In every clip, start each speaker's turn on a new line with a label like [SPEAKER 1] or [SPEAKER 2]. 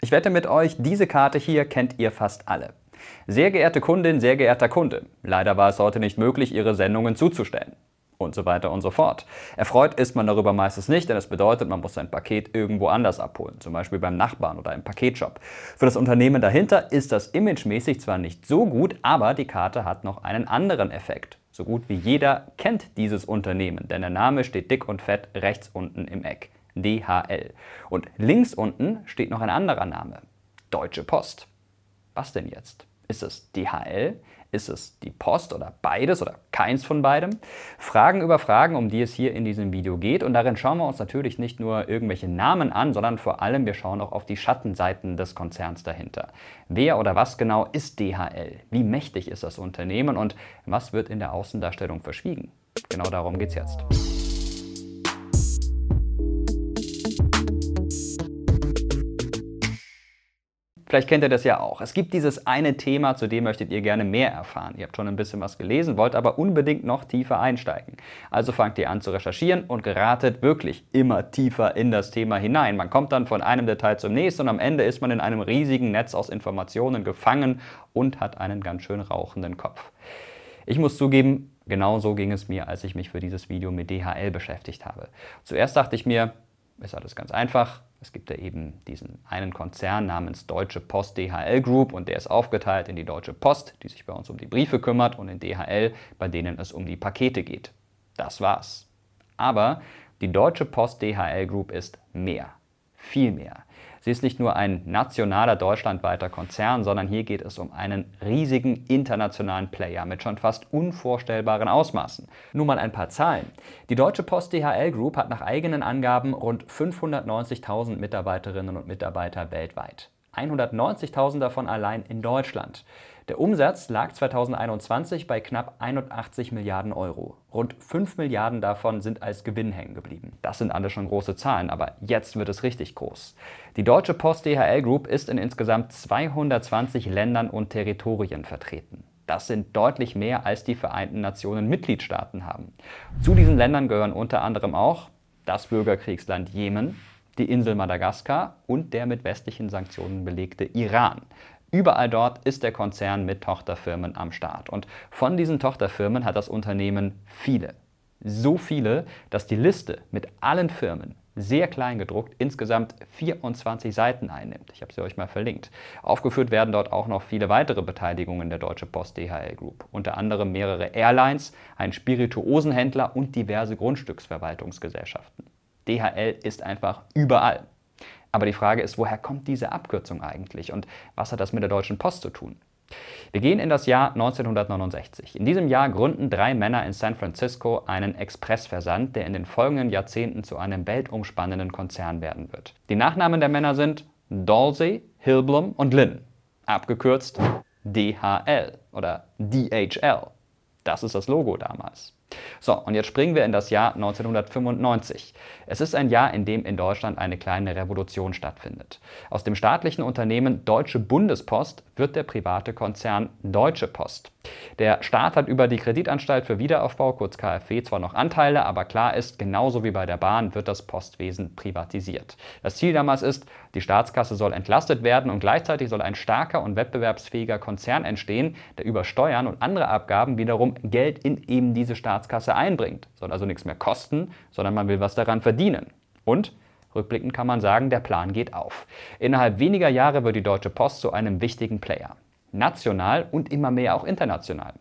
[SPEAKER 1] Ich wette mit euch, diese Karte hier kennt ihr fast alle. Sehr geehrte Kundin, sehr geehrter Kunde, leider war es heute nicht möglich, Ihre Sendungen zuzustellen. Und so weiter und so fort. Erfreut ist man darüber meistens nicht, denn es bedeutet, man muss sein Paket irgendwo anders abholen, zum Beispiel beim Nachbarn oder im Paketshop. Für das Unternehmen dahinter ist das imagemäßig zwar nicht so gut, aber die Karte hat noch einen anderen Effekt. So gut wie jeder kennt dieses Unternehmen, denn der Name steht dick und fett rechts unten im Eck. DHL. Und links unten steht noch ein anderer Name, Deutsche Post. Was denn jetzt? Ist es DHL? Ist es die Post oder beides oder keins von beidem? Fragen über Fragen, um die es hier in diesem Video geht. Und darin schauen wir uns natürlich nicht nur irgendwelche Namen an, sondern vor allem wir schauen auch auf die Schattenseiten des Konzerns dahinter. Wer oder was genau ist DHL? Wie mächtig ist das Unternehmen und was wird in der Außendarstellung verschwiegen? Genau darum geht's jetzt. Vielleicht kennt ihr das ja auch. Es gibt dieses eine Thema, zu dem möchtet ihr gerne mehr erfahren. Ihr habt schon ein bisschen was gelesen, wollt aber unbedingt noch tiefer einsteigen. Also fangt ihr an zu recherchieren und geratet wirklich immer tiefer in das Thema hinein. Man kommt dann von einem Detail zum nächsten und am Ende ist man in einem riesigen Netz aus Informationen gefangen und hat einen ganz schön rauchenden Kopf. Ich muss zugeben, genau so ging es mir, als ich mich für dieses Video mit DHL beschäftigt habe. Zuerst dachte ich mir, ist alles ganz einfach, es gibt da eben diesen einen Konzern namens Deutsche Post DHL Group und der ist aufgeteilt in die Deutsche Post, die sich bei uns um die Briefe kümmert, und in DHL, bei denen es um die Pakete geht. Das war's. Aber die Deutsche Post DHL Group ist mehr, viel mehr. Sie ist nicht nur ein nationaler deutschlandweiter Konzern, sondern hier geht es um einen riesigen internationalen Player mit schon fast unvorstellbaren Ausmaßen. Nur mal ein paar Zahlen. Die Deutsche Post DHL Group hat nach eigenen Angaben rund 590.000 Mitarbeiterinnen und Mitarbeiter weltweit. 190.000 davon allein in Deutschland. Der Umsatz lag 2021 bei knapp 81 Milliarden Euro. Rund 5 Milliarden davon sind als Gewinn hängen geblieben. Das sind alle schon große Zahlen, aber jetzt wird es richtig groß. Die Deutsche Post DHL Group ist in insgesamt 220 Ländern und Territorien vertreten. Das sind deutlich mehr, als die Vereinten Nationen Mitgliedstaaten haben. Zu diesen Ländern gehören unter anderem auch das Bürgerkriegsland Jemen, die Insel Madagaskar und der mit westlichen Sanktionen belegte Iran. Überall dort ist der Konzern mit Tochterfirmen am Start. Und von diesen Tochterfirmen hat das Unternehmen viele. So viele, dass die Liste mit allen Firmen sehr klein gedruckt insgesamt 24 Seiten einnimmt. Ich habe sie euch mal verlinkt. Aufgeführt werden dort auch noch viele weitere Beteiligungen der Deutsche Post DHL Group, unter anderem mehrere Airlines, ein Spirituosenhändler und diverse Grundstücksverwaltungsgesellschaften. DHL ist einfach überall. Aber die Frage ist, woher kommt diese Abkürzung eigentlich und was hat das mit der Deutschen Post zu tun? Wir gehen in das Jahr 1969. In diesem Jahr gründen drei Männer in San Francisco einen Expressversand, der in den folgenden Jahrzehnten zu einem weltumspannenden Konzern werden wird. Die Nachnamen der Männer sind Dalsey, Hillblum und Lynn, abgekürzt DHL oder DHL. Das ist das Logo damals. So, und jetzt springen wir in das Jahr 1995. Es ist ein Jahr, in dem in Deutschland eine kleine Revolution stattfindet. Aus dem staatlichen Unternehmen Deutsche Bundespost wird der private Konzern Deutsche Post. Der Staat hat über die Kreditanstalt für Wiederaufbau, kurz KfW, zwar noch Anteile, aber klar ist, genauso wie bei der Bahn wird das Postwesen privatisiert. Das Ziel damals ist, die Staatskasse soll entlastet werden und gleichzeitig soll ein starker und wettbewerbsfähiger Konzern entstehen, der über Steuern und andere Abgaben wiederum Geld in eben diese Staatskasse einbringt. Soll also nichts mehr kosten, sondern man will was daran verdienen. Und Rückblickend kann man sagen, der Plan geht auf. Innerhalb weniger Jahre wird die Deutsche Post zu einem wichtigen Player national und immer mehr auch international.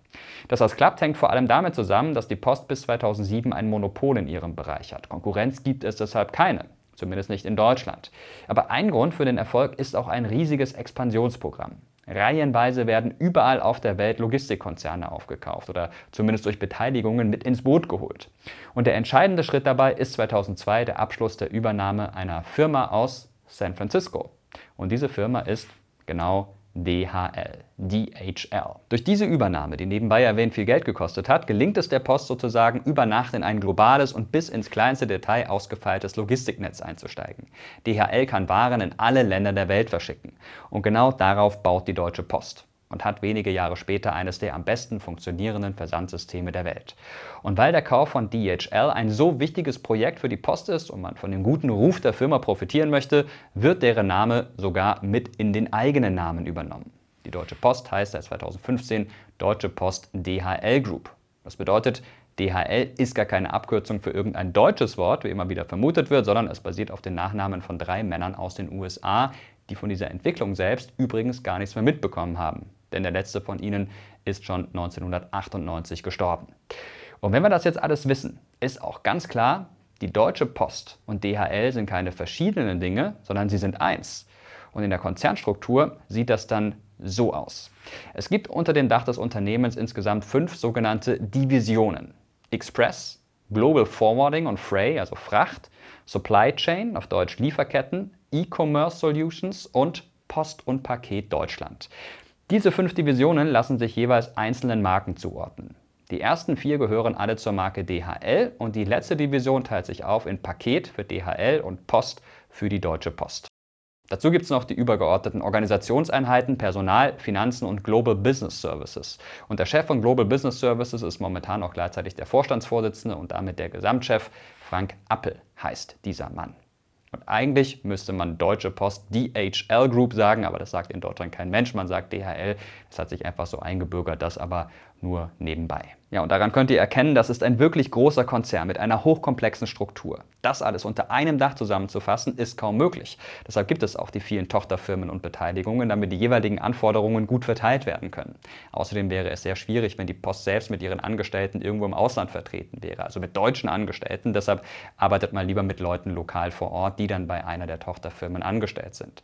[SPEAKER 1] Dass das klappt, hängt vor allem damit zusammen, dass die Post bis 2007 ein Monopol in ihrem Bereich hat. Konkurrenz gibt es deshalb keine, zumindest nicht in Deutschland. Aber ein Grund für den Erfolg ist auch ein riesiges Expansionsprogramm. Reihenweise werden überall auf der Welt Logistikkonzerne aufgekauft oder zumindest durch Beteiligungen mit ins Boot geholt. Und der entscheidende Schritt dabei ist 2002 der Abschluss der Übernahme einer Firma aus San Francisco. Und diese Firma ist genau DHL, DHL. Durch diese Übernahme, die nebenbei erwähnt viel Geld gekostet hat, gelingt es der Post sozusagen über Nacht in ein globales und bis ins kleinste Detail ausgefeiltes Logistiknetz einzusteigen. DHL kann Waren in alle Länder der Welt verschicken. Und genau darauf baut die Deutsche Post und hat wenige Jahre später eines der am besten funktionierenden Versandsysteme der Welt. Und weil der Kauf von DHL ein so wichtiges Projekt für die Post ist und man von dem guten Ruf der Firma profitieren möchte, wird deren Name sogar mit in den eigenen Namen übernommen. Die Deutsche Post heißt seit 2015 Deutsche Post DHL Group. Das bedeutet, DHL ist gar keine Abkürzung für irgendein deutsches Wort, wie immer wieder vermutet wird, sondern es basiert auf den Nachnamen von drei Männern aus den USA, die von dieser Entwicklung selbst übrigens gar nichts mehr mitbekommen haben denn der letzte von ihnen ist schon 1998 gestorben. Und wenn wir das jetzt alles wissen, ist auch ganz klar, die Deutsche Post und DHL sind keine verschiedenen Dinge, sondern sie sind eins. Und in der Konzernstruktur sieht das dann so aus. Es gibt unter dem Dach des Unternehmens insgesamt fünf sogenannte Divisionen. Express, Global Forwarding und Frey, also Fracht, Supply Chain, auf Deutsch Lieferketten, E-Commerce Solutions und Post und Paket Deutschland. Diese fünf Divisionen lassen sich jeweils einzelnen Marken zuordnen. Die ersten vier gehören alle zur Marke DHL und die letzte Division teilt sich auf in Paket für DHL und Post für die Deutsche Post. Dazu gibt es noch die übergeordneten Organisationseinheiten Personal, Finanzen und Global Business Services. Und der Chef von Global Business Services ist momentan auch gleichzeitig der Vorstandsvorsitzende und damit der Gesamtchef. Frank Appel heißt dieser Mann. Und eigentlich müsste man Deutsche Post DHL Group sagen, aber das sagt in Deutschland kein Mensch. Man sagt DHL. Es hat sich einfach so eingebürgert, dass aber nur nebenbei. Ja, und daran könnt ihr erkennen, das ist ein wirklich großer Konzern mit einer hochkomplexen Struktur. Das alles unter einem Dach zusammenzufassen, ist kaum möglich. Deshalb gibt es auch die vielen Tochterfirmen und Beteiligungen, damit die jeweiligen Anforderungen gut verteilt werden können. Außerdem wäre es sehr schwierig, wenn die Post selbst mit ihren Angestellten irgendwo im Ausland vertreten wäre, also mit deutschen Angestellten. Deshalb arbeitet man lieber mit Leuten lokal vor Ort, die dann bei einer der Tochterfirmen angestellt sind.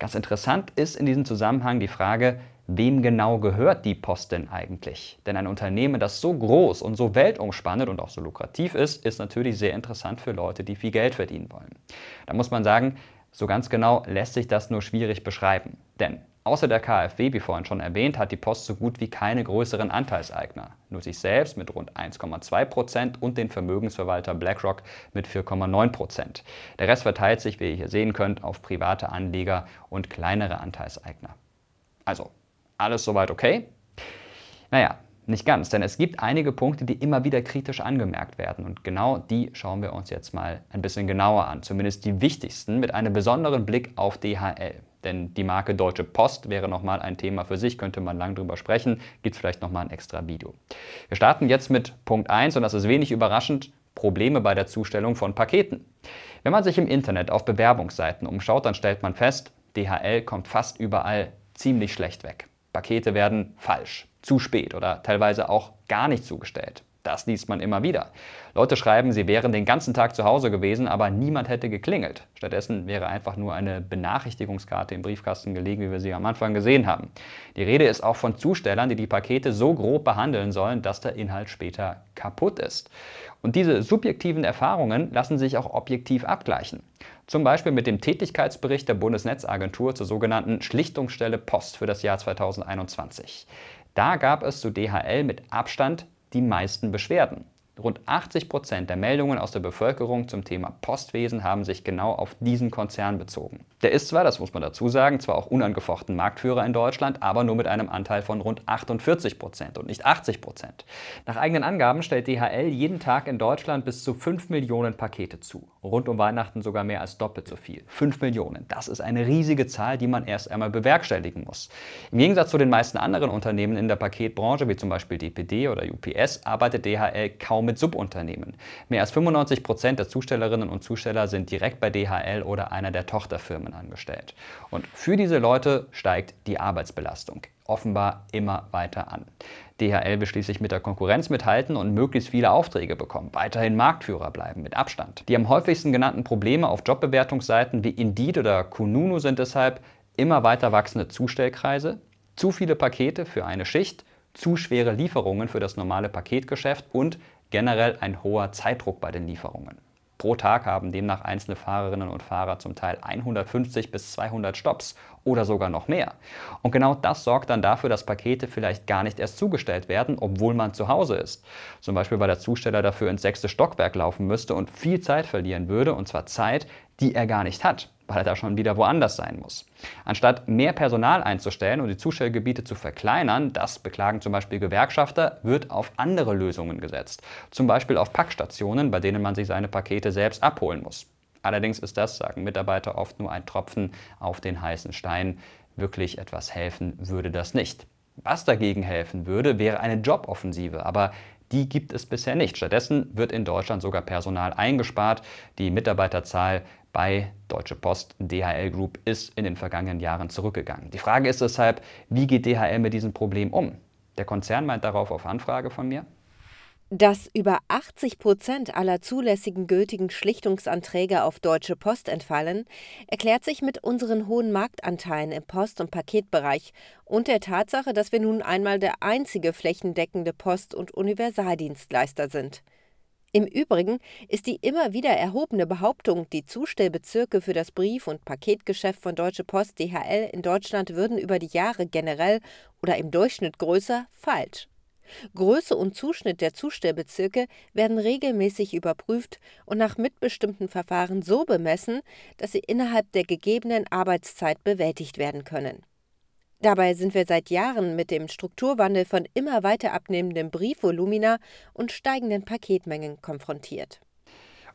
[SPEAKER 1] Ganz interessant ist in diesem Zusammenhang die Frage, wem genau gehört die Post denn eigentlich? Denn ein Unternehmen, das so groß und so weltumspannend und auch so lukrativ ist, ist natürlich sehr interessant für Leute, die viel Geld verdienen wollen. Da muss man sagen, so ganz genau lässt sich das nur schwierig beschreiben. Denn außer der KfW, wie vorhin schon erwähnt, hat die Post so gut wie keine größeren Anteilseigner. Nur sich selbst mit rund 1,2% Prozent und den Vermögensverwalter BlackRock mit 4,9%. Prozent. Der Rest verteilt sich, wie ihr hier sehen könnt, auf private Anleger und kleinere Anteilseigner. Also, alles soweit okay? Naja, nicht ganz, denn es gibt einige Punkte, die immer wieder kritisch angemerkt werden. Und genau die schauen wir uns jetzt mal ein bisschen genauer an. Zumindest die wichtigsten mit einem besonderen Blick auf DHL. Denn die Marke Deutsche Post wäre nochmal ein Thema für sich, könnte man lang drüber sprechen, gibt es vielleicht nochmal ein extra Video. Wir starten jetzt mit Punkt 1 und das ist wenig überraschend, Probleme bei der Zustellung von Paketen. Wenn man sich im Internet auf Bewerbungsseiten umschaut, dann stellt man fest, DHL kommt fast überall ziemlich schlecht weg. Pakete werden falsch, zu spät oder teilweise auch gar nicht zugestellt. Das liest man immer wieder. Leute schreiben, sie wären den ganzen Tag zu Hause gewesen, aber niemand hätte geklingelt. Stattdessen wäre einfach nur eine Benachrichtigungskarte im Briefkasten gelegen, wie wir sie am Anfang gesehen haben. Die Rede ist auch von Zustellern, die die Pakete so grob behandeln sollen, dass der Inhalt später kaputt ist. Und diese subjektiven Erfahrungen lassen sich auch objektiv abgleichen. Zum Beispiel mit dem Tätigkeitsbericht der Bundesnetzagentur zur sogenannten Schlichtungsstelle Post für das Jahr 2021. Da gab es zu DHL mit Abstand die meisten Beschwerden. Rund 80 Prozent der Meldungen aus der Bevölkerung zum Thema Postwesen haben sich genau auf diesen Konzern bezogen. Der ist zwar, das muss man dazu sagen, zwar auch unangefochten Marktführer in Deutschland, aber nur mit einem Anteil von rund 48 Prozent und nicht 80 Prozent. Nach eigenen Angaben stellt DHL jeden Tag in Deutschland bis zu 5 Millionen Pakete zu. Rund um Weihnachten sogar mehr als doppelt so viel. 5 Millionen. Das ist eine riesige Zahl, die man erst einmal bewerkstelligen muss. Im Gegensatz zu den meisten anderen Unternehmen in der Paketbranche, wie zum Beispiel DPD oder UPS, arbeitet DHL kaum mit Subunternehmen. Mehr als 95 Prozent der Zustellerinnen und Zusteller sind direkt bei DHL oder einer der Tochterfirmen angestellt. Und für diese Leute steigt die Arbeitsbelastung offenbar immer weiter an. DHL will schließlich mit der Konkurrenz mithalten und möglichst viele Aufträge bekommen, weiterhin Marktführer bleiben mit Abstand. Die am häufigsten genannten Probleme auf Jobbewertungsseiten wie Indeed oder Kununu sind deshalb immer weiter wachsende Zustellkreise, zu viele Pakete für eine Schicht, zu schwere Lieferungen für das normale Paketgeschäft und generell ein hoher Zeitdruck bei den Lieferungen. Pro Tag haben demnach einzelne Fahrerinnen und Fahrer zum Teil 150 bis 200 Stops oder sogar noch mehr. Und genau das sorgt dann dafür, dass Pakete vielleicht gar nicht erst zugestellt werden, obwohl man zu Hause ist. Zum Beispiel, weil der Zusteller dafür ins sechste Stockwerk laufen müsste und viel Zeit verlieren würde, und zwar Zeit, die er gar nicht hat, weil er da schon wieder woanders sein muss. Anstatt mehr Personal einzustellen und die Zustellgebiete zu verkleinern, das beklagen zum Beispiel Gewerkschafter, wird auf andere Lösungen gesetzt. Zum Beispiel auf Packstationen, bei denen man sich seine Pakete selbst abholen muss. Allerdings ist das, sagen Mitarbeiter, oft nur ein Tropfen auf den heißen Stein. Wirklich etwas helfen würde das nicht. Was dagegen helfen würde, wäre eine Joboffensive, aber die gibt es bisher nicht. Stattdessen wird in Deutschland sogar Personal eingespart. Die Mitarbeiterzahl bei Deutsche Post DHL Group ist in den vergangenen Jahren zurückgegangen. Die Frage ist deshalb, wie geht DHL mit diesem Problem um? Der Konzern meint darauf auf Anfrage von mir,
[SPEAKER 2] dass über 80 Prozent aller zulässigen gültigen Schlichtungsanträge auf Deutsche Post entfallen, erklärt sich mit unseren hohen Marktanteilen im Post- und Paketbereich und der Tatsache, dass wir nun einmal der einzige flächendeckende Post- und Universaldienstleister sind. Im Übrigen ist die immer wieder erhobene Behauptung, die Zustellbezirke für das Brief- und Paketgeschäft von Deutsche Post DHL in Deutschland würden über die Jahre generell oder im Durchschnitt größer, falsch. Größe und Zuschnitt der Zustellbezirke werden regelmäßig überprüft und nach mitbestimmten Verfahren so bemessen, dass sie innerhalb der gegebenen Arbeitszeit bewältigt werden können. Dabei sind wir seit Jahren mit dem Strukturwandel von immer weiter abnehmendem Briefvolumina und steigenden Paketmengen konfrontiert.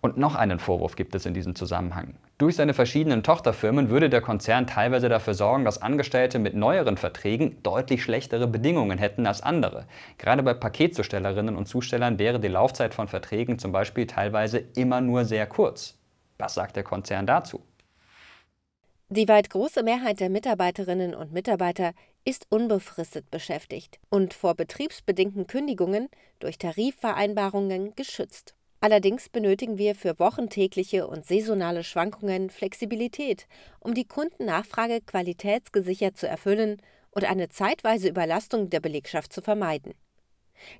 [SPEAKER 1] Und noch einen Vorwurf gibt es in diesem Zusammenhang. Durch seine verschiedenen Tochterfirmen würde der Konzern teilweise dafür sorgen, dass Angestellte mit neueren Verträgen deutlich schlechtere Bedingungen hätten als andere. Gerade bei Paketzustellerinnen und Zustellern wäre die Laufzeit von Verträgen zum Beispiel teilweise immer nur sehr kurz. Was sagt der Konzern dazu?
[SPEAKER 2] Die weit große Mehrheit der Mitarbeiterinnen und Mitarbeiter ist unbefristet beschäftigt und vor betriebsbedingten Kündigungen durch Tarifvereinbarungen geschützt. Allerdings benötigen wir für wochentägliche und saisonale Schwankungen Flexibilität, um die Kundennachfrage qualitätsgesichert zu erfüllen und eine zeitweise Überlastung der Belegschaft zu vermeiden.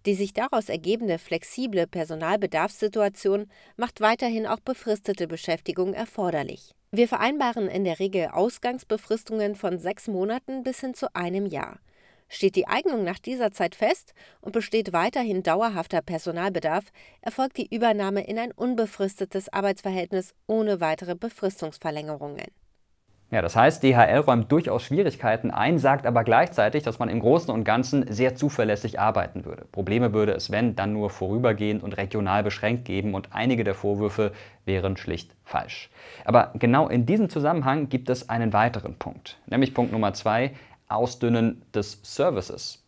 [SPEAKER 2] Die sich daraus ergebende flexible Personalbedarfssituation macht weiterhin auch befristete Beschäftigung erforderlich. Wir vereinbaren in der Regel Ausgangsbefristungen von sechs Monaten bis hin zu einem Jahr, Steht die Eignung nach dieser Zeit fest und besteht weiterhin dauerhafter Personalbedarf, erfolgt die Übernahme in ein unbefristetes Arbeitsverhältnis ohne weitere Befristungsverlängerungen.
[SPEAKER 1] Ja, das heißt, DHL räumt durchaus Schwierigkeiten ein, sagt aber gleichzeitig, dass man im Großen und Ganzen sehr zuverlässig arbeiten würde. Probleme würde es, wenn, dann nur vorübergehend und regional beschränkt geben und einige der Vorwürfe wären schlicht falsch. Aber genau in diesem Zusammenhang gibt es einen weiteren Punkt, nämlich Punkt Nummer zwei, Ausdünnen des Services.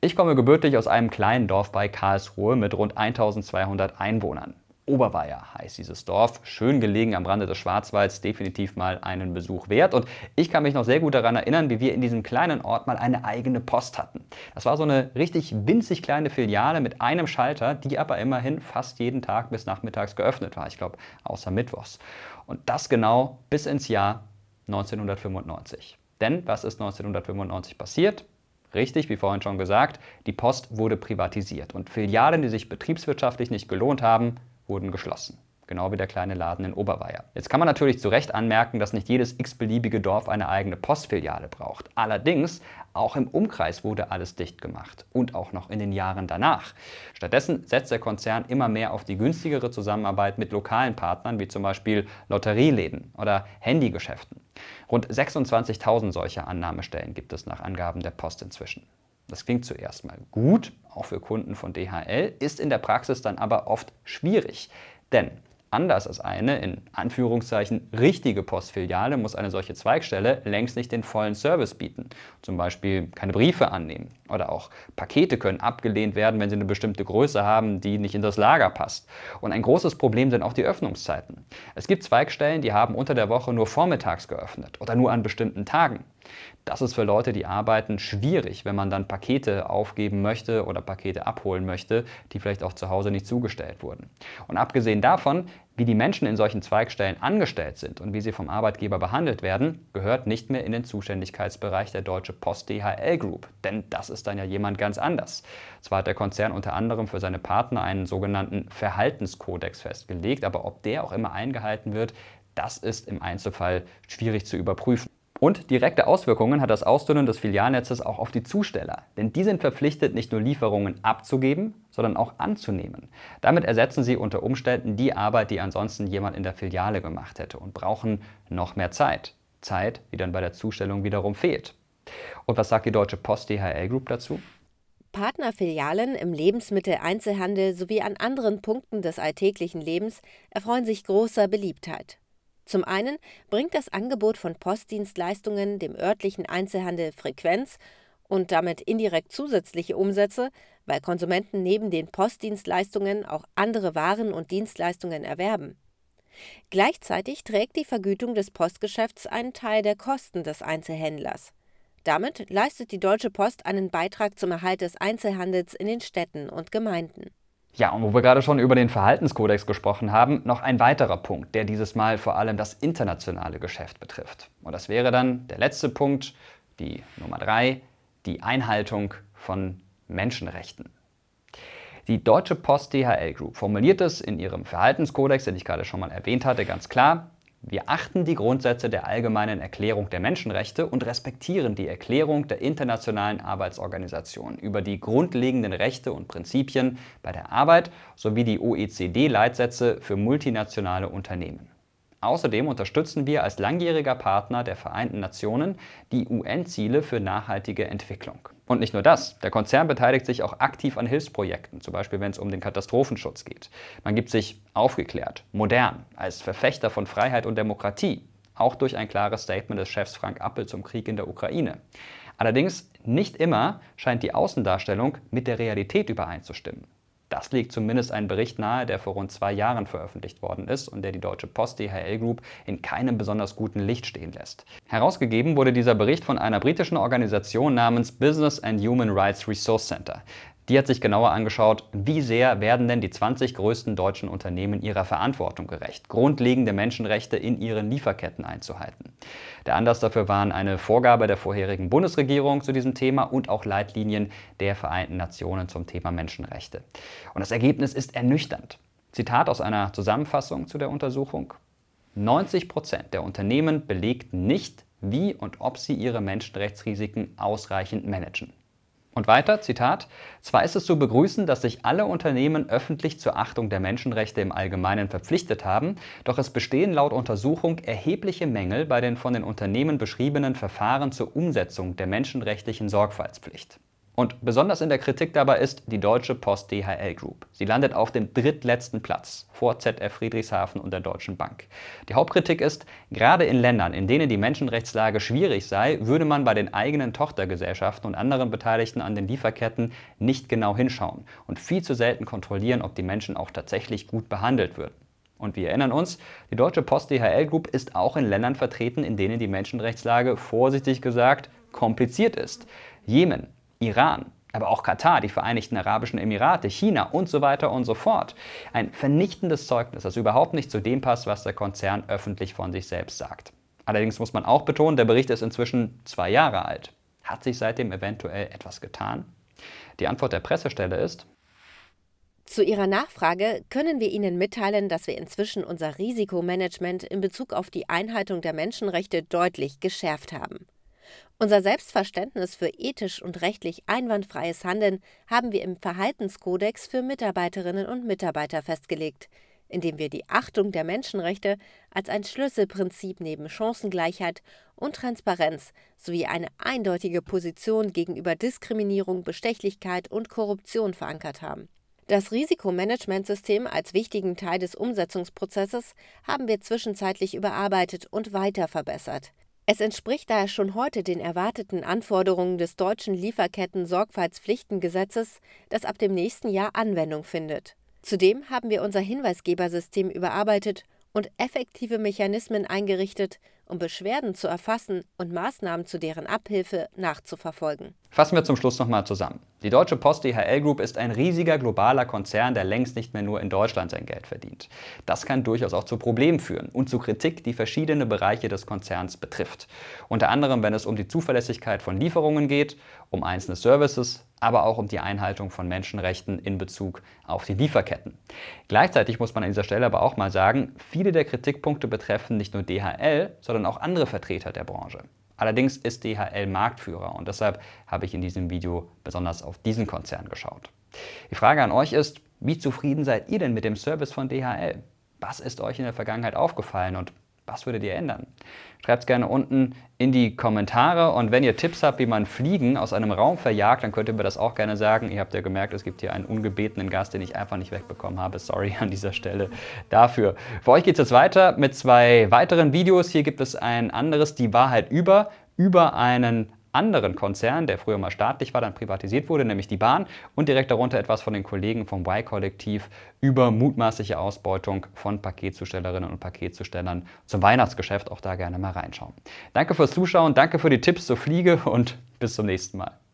[SPEAKER 1] Ich komme gebürtig aus einem kleinen Dorf bei Karlsruhe mit rund 1200 Einwohnern. Oberweier heißt dieses Dorf, schön gelegen am Rande des Schwarzwalds, definitiv mal einen Besuch wert. Und ich kann mich noch sehr gut daran erinnern, wie wir in diesem kleinen Ort mal eine eigene Post hatten. Das war so eine richtig winzig kleine Filiale mit einem Schalter, die aber immerhin fast jeden Tag bis nachmittags geöffnet war. Ich glaube, außer Mittwochs. Und das genau bis ins Jahr 1995. Denn was ist 1995 passiert? Richtig, wie vorhin schon gesagt, die Post wurde privatisiert und Filialen, die sich betriebswirtschaftlich nicht gelohnt haben, wurden geschlossen. Genau wie der kleine Laden in Oberweier. Jetzt kann man natürlich zu Recht anmerken, dass nicht jedes x-beliebige Dorf eine eigene Postfiliale braucht. Allerdings, auch im Umkreis wurde alles dicht gemacht. Und auch noch in den Jahren danach. Stattdessen setzt der Konzern immer mehr auf die günstigere Zusammenarbeit mit lokalen Partnern, wie zum Beispiel Lotterieläden oder Handygeschäften. Rund 26.000 solcher Annahmestellen gibt es nach Angaben der Post inzwischen. Das klingt zuerst mal gut, auch für Kunden von DHL, ist in der Praxis dann aber oft schwierig. Denn Anders als eine, in Anführungszeichen, richtige Postfiliale muss eine solche Zweigstelle längst nicht den vollen Service bieten. Zum Beispiel keine Briefe annehmen. Oder auch Pakete können abgelehnt werden, wenn sie eine bestimmte Größe haben, die nicht in das Lager passt. Und ein großes Problem sind auch die Öffnungszeiten. Es gibt Zweigstellen, die haben unter der Woche nur vormittags geöffnet oder nur an bestimmten Tagen. Das ist für Leute, die arbeiten, schwierig, wenn man dann Pakete aufgeben möchte oder Pakete abholen möchte, die vielleicht auch zu Hause nicht zugestellt wurden. Und abgesehen davon wie die Menschen in solchen Zweigstellen angestellt sind und wie sie vom Arbeitgeber behandelt werden, gehört nicht mehr in den Zuständigkeitsbereich der Deutsche Post DHL Group, denn das ist dann ja jemand ganz anders. Zwar hat der Konzern unter anderem für seine Partner einen sogenannten Verhaltenskodex festgelegt, aber ob der auch immer eingehalten wird, das ist im Einzelfall schwierig zu überprüfen. Und direkte Auswirkungen hat das Ausdünnen des Filialnetzes auch auf die Zusteller, denn die sind verpflichtet, nicht nur Lieferungen abzugeben, sondern auch anzunehmen. Damit ersetzen sie unter Umständen die Arbeit, die ansonsten jemand in der Filiale gemacht hätte und brauchen noch mehr Zeit. Zeit, die dann bei der Zustellung wiederum fehlt. Und was sagt die Deutsche Post DHL Group dazu?
[SPEAKER 2] Partnerfilialen im Lebensmitteleinzelhandel sowie an anderen Punkten des alltäglichen Lebens erfreuen sich großer Beliebtheit. Zum einen bringt das Angebot von Postdienstleistungen dem örtlichen Einzelhandel Frequenz und damit indirekt zusätzliche Umsätze, weil Konsumenten neben den Postdienstleistungen auch andere Waren und Dienstleistungen erwerben. Gleichzeitig trägt die Vergütung des Postgeschäfts einen Teil der Kosten des Einzelhändlers. Damit leistet die Deutsche Post einen Beitrag zum Erhalt des Einzelhandels in den Städten und Gemeinden.
[SPEAKER 1] Ja, und wo wir gerade schon über den Verhaltenskodex gesprochen haben, noch ein weiterer Punkt, der dieses Mal vor allem das internationale Geschäft betrifft. Und das wäre dann der letzte Punkt, die Nummer drei, die Einhaltung von Menschenrechten. Die Deutsche Post DHL Group formuliert es in ihrem Verhaltenskodex, den ich gerade schon mal erwähnt hatte, ganz klar. Wir achten die Grundsätze der Allgemeinen Erklärung der Menschenrechte und respektieren die Erklärung der Internationalen Arbeitsorganisation über die grundlegenden Rechte und Prinzipien bei der Arbeit sowie die OECD-Leitsätze für multinationale Unternehmen. Außerdem unterstützen wir als langjähriger Partner der Vereinten Nationen die UN-Ziele für nachhaltige Entwicklung. Und nicht nur das, der Konzern beteiligt sich auch aktiv an Hilfsprojekten, zum Beispiel wenn es um den Katastrophenschutz geht. Man gibt sich aufgeklärt, modern, als Verfechter von Freiheit und Demokratie, auch durch ein klares Statement des Chefs Frank Appel zum Krieg in der Ukraine. Allerdings nicht immer scheint die Außendarstellung mit der Realität übereinzustimmen. Das liegt zumindest ein Bericht nahe, der vor rund zwei Jahren veröffentlicht worden ist und der die Deutsche Post DHL Group in keinem besonders guten Licht stehen lässt. Herausgegeben wurde dieser Bericht von einer britischen Organisation namens Business and Human Rights Resource Center. Die hat sich genauer angeschaut, wie sehr werden denn die 20 größten deutschen Unternehmen ihrer Verantwortung gerecht, grundlegende Menschenrechte in ihren Lieferketten einzuhalten. Der Anlass dafür waren eine Vorgabe der vorherigen Bundesregierung zu diesem Thema und auch Leitlinien der Vereinten Nationen zum Thema Menschenrechte. Und das Ergebnis ist ernüchternd. Zitat aus einer Zusammenfassung zu der Untersuchung. 90 Prozent der Unternehmen belegten nicht, wie und ob sie ihre Menschenrechtsrisiken ausreichend managen. Und weiter, Zitat, zwar ist es zu begrüßen, dass sich alle Unternehmen öffentlich zur Achtung der Menschenrechte im Allgemeinen verpflichtet haben, doch es bestehen laut Untersuchung erhebliche Mängel bei den von den Unternehmen beschriebenen Verfahren zur Umsetzung der menschenrechtlichen Sorgfaltspflicht. Und besonders in der Kritik dabei ist die Deutsche Post DHL Group. Sie landet auf dem drittletzten Platz vor ZF Friedrichshafen und der Deutschen Bank. Die Hauptkritik ist, gerade in Ländern, in denen die Menschenrechtslage schwierig sei, würde man bei den eigenen Tochtergesellschaften und anderen Beteiligten an den Lieferketten nicht genau hinschauen und viel zu selten kontrollieren, ob die Menschen auch tatsächlich gut behandelt würden. Und wir erinnern uns, die Deutsche Post DHL Group ist auch in Ländern vertreten, in denen die Menschenrechtslage vorsichtig gesagt kompliziert ist. Jemen, Iran, aber auch Katar, die Vereinigten Arabischen Emirate, China und so weiter und so fort. Ein vernichtendes Zeugnis, das überhaupt nicht zu dem passt, was der Konzern öffentlich von sich selbst sagt. Allerdings muss man auch betonen, der Bericht ist inzwischen zwei Jahre alt. Hat sich seitdem eventuell etwas getan? Die Antwort der Pressestelle ist,
[SPEAKER 2] zu Ihrer Nachfrage können wir Ihnen mitteilen, dass wir inzwischen unser Risikomanagement in Bezug auf die Einhaltung der Menschenrechte deutlich geschärft haben. Unser Selbstverständnis für ethisch und rechtlich einwandfreies Handeln haben wir im Verhaltenskodex für Mitarbeiterinnen und Mitarbeiter festgelegt, indem wir die Achtung der Menschenrechte als ein Schlüsselprinzip neben Chancengleichheit und Transparenz sowie eine eindeutige Position gegenüber Diskriminierung, Bestechlichkeit und Korruption verankert haben. Das Risikomanagementsystem als wichtigen Teil des Umsetzungsprozesses haben wir zwischenzeitlich überarbeitet und weiter verbessert. Es entspricht daher schon heute den erwarteten Anforderungen des deutschen Lieferketten-Sorgfaltspflichtengesetzes, das ab dem nächsten Jahr Anwendung findet. Zudem haben wir unser Hinweisgebersystem überarbeitet und effektive Mechanismen eingerichtet, um Beschwerden zu erfassen und Maßnahmen zu deren Abhilfe nachzuverfolgen.
[SPEAKER 1] Fassen wir zum Schluss nochmal zusammen. Die Deutsche Post DHL Group ist ein riesiger globaler Konzern, der längst nicht mehr nur in Deutschland sein Geld verdient. Das kann durchaus auch zu Problemen führen und zu Kritik, die verschiedene Bereiche des Konzerns betrifft. Unter anderem, wenn es um die Zuverlässigkeit von Lieferungen geht, um einzelne Services, aber auch um die Einhaltung von Menschenrechten in Bezug auf die Lieferketten. Gleichzeitig muss man an dieser Stelle aber auch mal sagen, viele der Kritikpunkte betreffen nicht nur DHL, sondern sondern auch andere Vertreter der Branche. Allerdings ist DHL Marktführer und deshalb habe ich in diesem Video besonders auf diesen Konzern geschaut. Die Frage an euch ist, wie zufrieden seid ihr denn mit dem Service von DHL? Was ist euch in der Vergangenheit aufgefallen und was würdet ihr ändern? Schreibt es gerne unten in die Kommentare. Und wenn ihr Tipps habt, wie man Fliegen aus einem Raum verjagt, dann könnt ihr mir das auch gerne sagen. Ihr habt ja gemerkt, es gibt hier einen ungebetenen Gast, den ich einfach nicht wegbekommen habe. Sorry an dieser Stelle dafür. Für euch geht es jetzt weiter mit zwei weiteren Videos. Hier gibt es ein anderes, die Wahrheit über, über einen anderen Konzern, der früher mal staatlich war, dann privatisiert wurde, nämlich die Bahn, und direkt darunter etwas von den Kollegen vom Y-Kollektiv über mutmaßliche Ausbeutung von Paketzustellerinnen und Paketzustellern zum Weihnachtsgeschäft. Auch da gerne mal reinschauen. Danke fürs Zuschauen, danke für die Tipps zur Fliege und bis zum nächsten Mal.